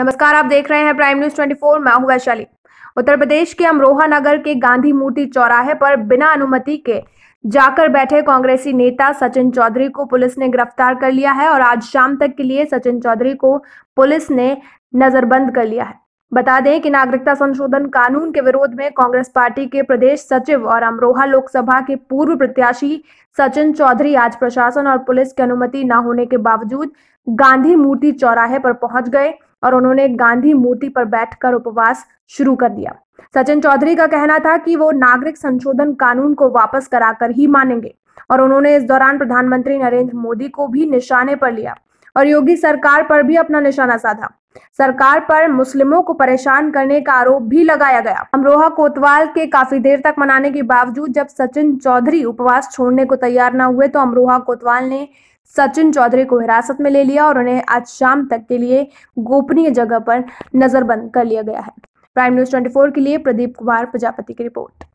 नमस्कार आप देख रहे हैं प्राइम न्यूज 24 मैं हूं वैशाली उत्तर प्रदेश के अमरोहा नगर के गांधी मूर्ति चौराहे पर बिना अनुमति के जाकर बैठे कांग्रेसी नेता सचिन चौधरी को पुलिस ने गिरफ्तार कर लिया है और आज शाम तक के लिए सचिन चौधरी को पुलिस ने नजरबंद कर लिया है बता दें कि नागरिकता संशोधन कानून के विरोध में कांग्रेस पार्टी के प्रदेश सचिव और अमरोहा लोकसभा के पूर्व प्रत्याशी सचिन चौधरी आज प्रशासन और पुलिस की अनुमति न होने के बावजूद गांधी मूर्ति चौराहे पर पहुंच गए और उन्होंने गांधी मूर्ति पर बैठकर उपवास शुरू कर दिया सचिन चौधरी का कहना था कि वो नागरिक संशोधन कानून को वापस कराकर ही मानेंगे और उन्होंने इस दौरान प्रधानमंत्री नरेंद्र मोदी को भी निशाने पर लिया और योगी सरकार पर भी अपना निशाना साधा सरकार पर मुस्लिमों को परेशान करने का आरोप भी लगाया गया अमरोहा कोतवाल के काफी देर तक मनाने के बावजूद जब सचिन चौधरी उपवास छोड़ने को तैयार न हुए तो अमरोहा कोतवाल ने सचिन चौधरी को हिरासत में ले लिया और उन्हें आज शाम तक के लिए गोपनीय जगह पर नजरबंद कर लिया गया है प्राइम न्यूज ट्वेंटी के लिए प्रदीप कुमार प्रजापति की रिपोर्ट